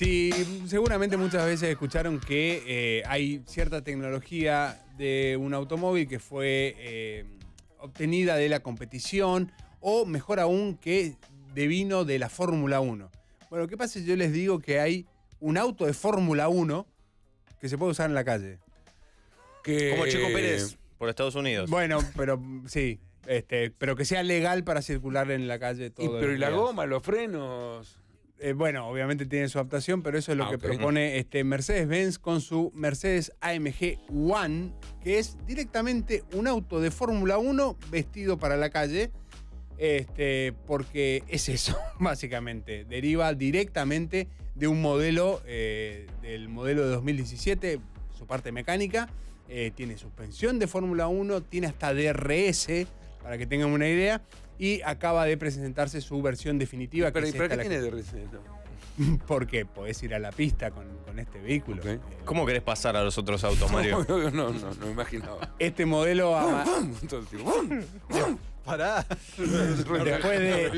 Sí, seguramente muchas veces escucharon que eh, hay cierta tecnología de un automóvil que fue eh, obtenida de la competición o mejor aún que devino de la Fórmula 1. Bueno, ¿qué pasa si yo les digo que hay un auto de Fórmula 1 que se puede usar en la calle? Como Chico Pérez, por Estados Unidos. Bueno, pero sí, este, pero que sea legal para circular en la calle todo. Y, pero ¿y la goma, los frenos? Eh, bueno, obviamente tiene su adaptación, pero eso es lo ah, que propone este Mercedes-Benz con su Mercedes AMG One, que es directamente un auto de Fórmula 1 vestido para la calle, este, porque es eso, básicamente. Deriva directamente de un modelo, eh, del modelo de 2017, su parte mecánica, eh, tiene suspensión de Fórmula 1, tiene hasta DRS para que tengan una idea. Y acaba de presentarse su versión definitiva. ¿Pero, ¿y qué tiene de receta? Porque podés ir a la pista con, este vehículo. Eh, ¿Cómo querés pasar a los otros autos, Mario? no, no, no, no, imaginaba. Este modelo... A... Pará. Después de,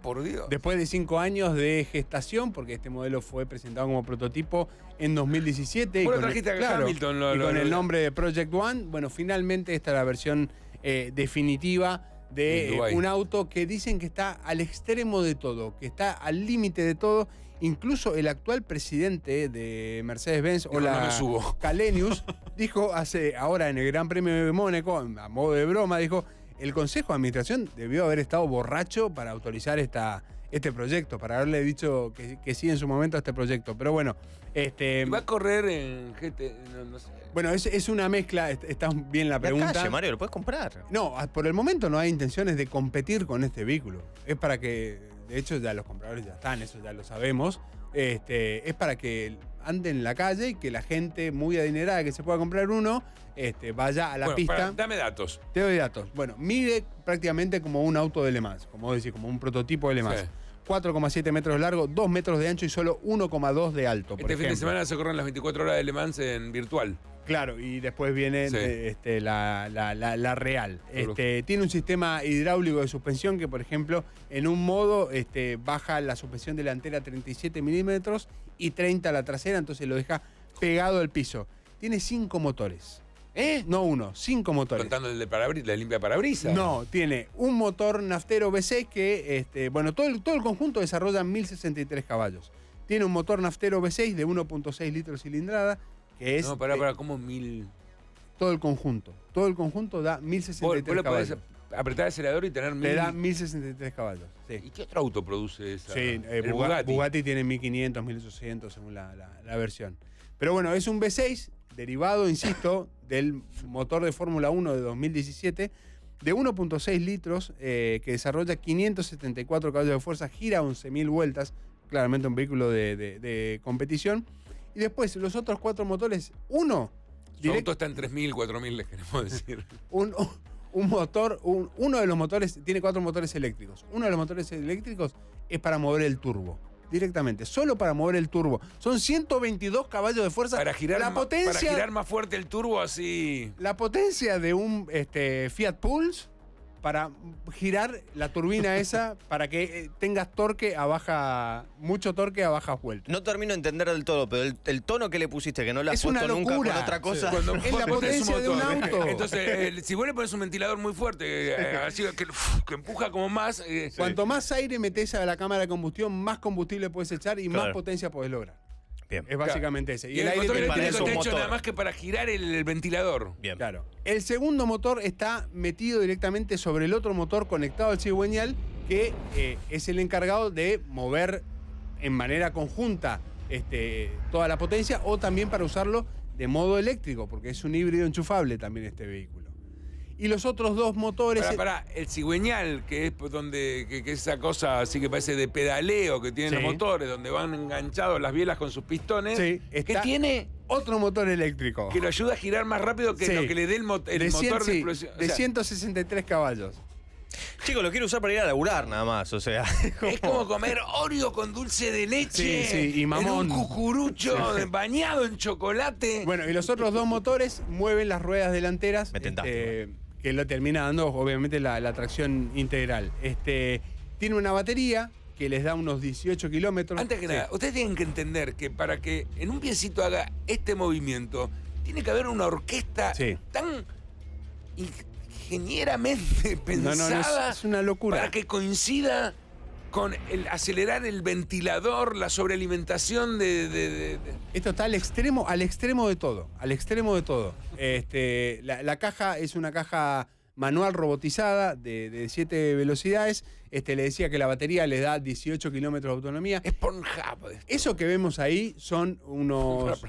por Dios. después de cinco años de gestación, porque este modelo fue presentado como prototipo en 2017. Bueno, y con, trajiste el, y con el nombre de Project One. Bueno, finalmente esta es la versión eh, definitiva de eh, un auto que dicen que está al extremo de todo, que está al límite de todo. Incluso el actual presidente de Mercedes-Benz, o la Calenius, dijo hace ahora en el Gran Premio de Mónaco, a modo de broma, dijo, el Consejo de Administración debió haber estado borracho para autorizar esta, este proyecto, para haberle dicho que, sí en su momento a este proyecto. Pero bueno, este. va a correr en GT. Bueno, es, es, una mezcla, está bien la pregunta. Mario, lo puedes comprar. No, ah, por el momento no hay intenciones de competir con este vehículo. Es para que, de hecho, ya los compradores ya están, eso ya lo sabemos. Este, es para que ande en la calle y que la gente muy adinerada que se pueda comprar uno este, vaya a la pista. dame datos. Te doy datos. Bueno, mide prácticamente como un auto de Le Mans, como decir, como un prototipo de Le 4,7 metros de largo, 2 metros de ancho y solo 1,2 de alto. este fin de semana se corren las 24 horas de Le Mans en virtual. Claro, y después viene eh, este, la, real. Este, tiene un sistema hidráulico de suspensión que, por ejemplo, en un modo este, baja la suspensión delantera 37 milímetros y 30 la trasera, entonces lo deja pegado al piso. Tiene 5 motores. ¿Eh? No uno, cinco motores. Contando el de la limpia parabrisas. No, tiene un motor naftero V6 que, este, bueno, todo el, todo el conjunto desarrolla 1063 caballos. Tiene un motor naftero V6 de 1.6 litros cilindrada, que es... No, pará, pará, ¿cómo mil? Todo el conjunto. Todo el conjunto da 1063 caballos. apretar el acelerador y tener 1000. Te da 1063 caballos. Sí. ¿Y qué otro auto produce esa? Sí, eh, Bugatti. Bugatti tiene 1500, 1800 según la, la versión. Pero bueno, es un V6 derivado, insisto, del motor de Fórmula 1 de 2017 de 1.6 litros eh, que desarrolla 574 caballos de fuerza, gira 11.000 vueltas, claramente un vehículo de, competición. Y después los otros cuatro motores, uno... Su auto está en 3.000, 4.000, les queremos decir. un, un, motor, uno de los motores, tiene cuatro motores eléctricos. Uno de los motores eléctricos es para mover el turbo directamente, solo para mover el turbo. Son 122 caballos de fuerza. Para girar, la potencia, para girar más fuerte el turbo así. La potencia de un este, Fiat Pulse para girar la turbina esa para que eh, tengas torque a baja, mucho torque a bajas vueltas. No termino de entender del todo, pero el, tono que le pusiste, que no la has es nunca con otra cosa. es la potencia de un auto. Entonces, si vos le pones un ventilador muy fuerte, eh, así que, empuja como más. Eh. Cuanto más aire metes a la cámara de combustión, más combustible puedes echar y más potencia puedes lograr. Es básicamente ese. Y, el, aire motor tiene un motor. que para girar el, ventilador. Bien. Claro. El segundo motor está metido directamente sobre el otro motor conectado al cigüeñal, que eh, es el encargado de mover en manera conjunta este, toda la potencia o también para usarlo de modo eléctrico, porque es un híbrido enchufable también este vehículo y los otros dos motores. para e-, el cigüeñal, que es donde que, esa cosa así que parece de pedaleo que tienen los motores, donde van enganchados las bielas con sus pistones, sí, que tiene otro motor eléctrico. Que lo ayuda a girar más rápido que lo que le dé el, motor de explosión. 163 caballos. Chicos, lo quiero usar para ir a laburar nada más, o sea. Es como comer Oreo con dulce de leche. Sí, y mamón. y un cucurucho bañado en chocolate. Bueno, y los otros dos motores mueven las ruedas delanteras. Me este, que lo termina dando obviamente la, tracción integral. Este, tiene una batería que les da unos 18 kilómetros. Antes que nada, ustedes tienen que entender que para que en un piecito haga este movimiento, tiene que haber una orquesta tan ingenieramente pensada es una locura. para que coincida con el acelerar el ventilador, la sobrealimentación de, Esto está al extremo, al extremo de todo, al extremo de todo. Este, la, caja es una caja manual robotizada de, de, siete velocidades. Este, le decía que la batería le da 18 kilómetros de autonomía. esponja Eso que vemos ahí son unos,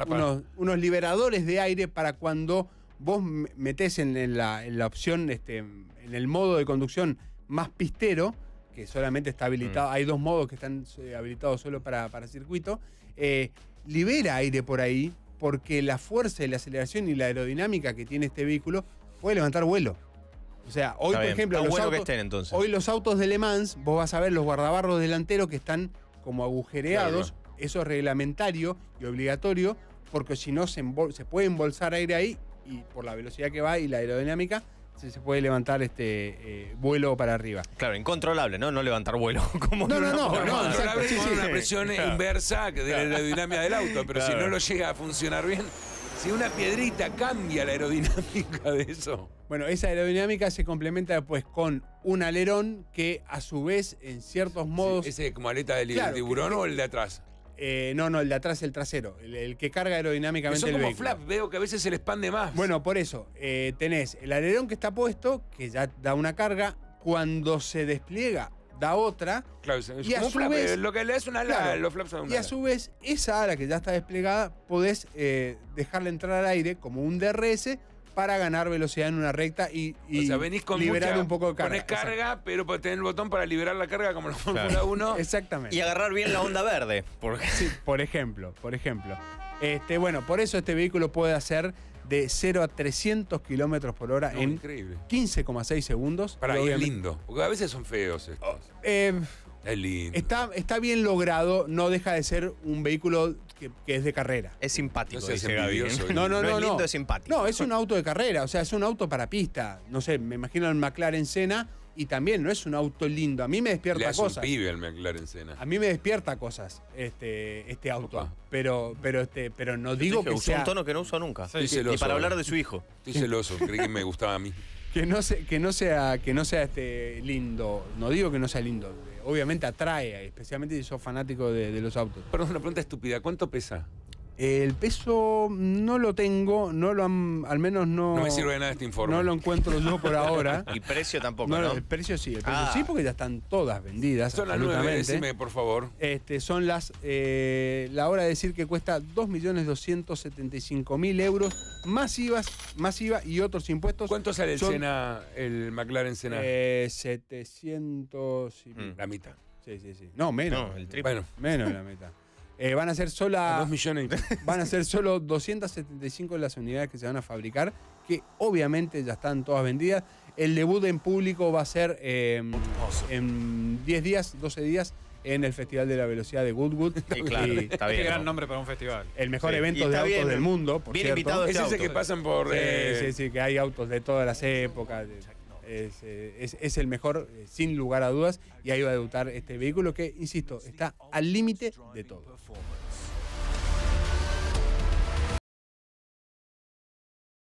unos, liberadores de aire para cuando vos metés en, la, opción, este, en el modo de conducción más pistero, que solamente está habilitado, mm. hay dos modos que están eh, habilitados solo para, para circuito, eh, libera aire por ahí porque la fuerza y la aceleración y la aerodinámica que tiene este vehículo puede levantar vuelo. O sea, hoy, por ejemplo, los autos, hoy los autos de Le Mans, vos vas a ver los guardabarros delanteros que están como agujereados, eso es reglamentario y obligatorio, porque si no se, se puede embolsar aire ahí y por la velocidad que va y la aerodinámica, si se puede levantar este eh, vuelo para arriba. Claro, incontrolable, ¿no? No levantar vuelo. Como no, no, no. no, una presión inversa de la aerodinámica del auto, pero si no lo llega a funcionar bien, si una piedrita cambia la aerodinámica de eso. Bueno, esa aerodinámica se complementa después con un alerón que a su vez en ciertos modos... ese como aleta del tiburón o el de atrás. Eh, no, no, el de atrás, el trasero, el, que carga aerodinámicamente como flap, veo que a veces se le expande más. Bueno, por eso, eh, tenés el alerón que está puesto, que ya da una carga, cuando se despliega da otra. Claro, es y a flap, eh, vez, lo que le es una ala, los flaps Y a su vez, esa ala que ya está desplegada, podés dejarla dejarle entrar al aire como un DRS para ganar velocidad en una recta y, liberar un poco de carga. carga, pero para tener el botón para liberar la carga como la Fórmula 1. Exactamente. Y agarrar bien la onda verde. por ejemplo, por ejemplo. Este, bueno, por eso este vehículo puede hacer de 0 a 300 kilómetros por hora en 15,6 segundos. Para ahí es lindo. Porque a veces son feos estos. Oh, eh, es lindo. está bien logrado, no deja de ser un vehículo que, es de carrera. Es simpático. No, no, no, es un auto de carrera, o sea, es un auto para pista. No sé, me imagino el McLaren Senna y también no es un auto lindo. A mí me despierta Le cosas. Un pibe el McLaren Senna. A mí me despierta cosas este, este auto. Pero, pero, este, pero no digo que un tono que no uso nunca. y para hablar de su hijo. Estoy celoso, creí que me gustaba a mí. Que no, sea, que no sea, que no sea este lindo. No digo que no sea lindo obviamente atrae, especialmente si sos fanático de, de los autos. Perdón, una pregunta estúpida, ¿cuánto pesa? El peso no lo tengo, no lo al menos no. No me sirve de nada este informe. No lo encuentro yo por ahora. y precio tampoco, ¿no? El precio sí, el ah. sí, porque ya están todas vendidas. Son las nueve, decime, por favor. Este, son las. Eh, la hora de decir que cuesta 2.275.000 euros, más IVA y otros impuestos. ¿Cuánto sale el el McLaren Sena? Eh, 700 mm. La mitad. Sí, sí, sí. No, menos. No, el triple. menos la mitad. Eh, van a ser solo. Van a ser solo 275 las unidades que se van a fabricar, que obviamente ya están todas vendidas. El debut en público va a ser eh, en 10 días, 12 días, en el Festival de la Velocidad de Goodwood. Qué gran nombre para un festival. El mejor evento de autos del mundo, por bien es ese que pasan por. Eh, sí, sí, que hay autos de todas las épocas. Eh, es, el mejor, eh, sin lugar a dudas, y ahí va a debutar este vehículo que, insisto, está al límite de todo.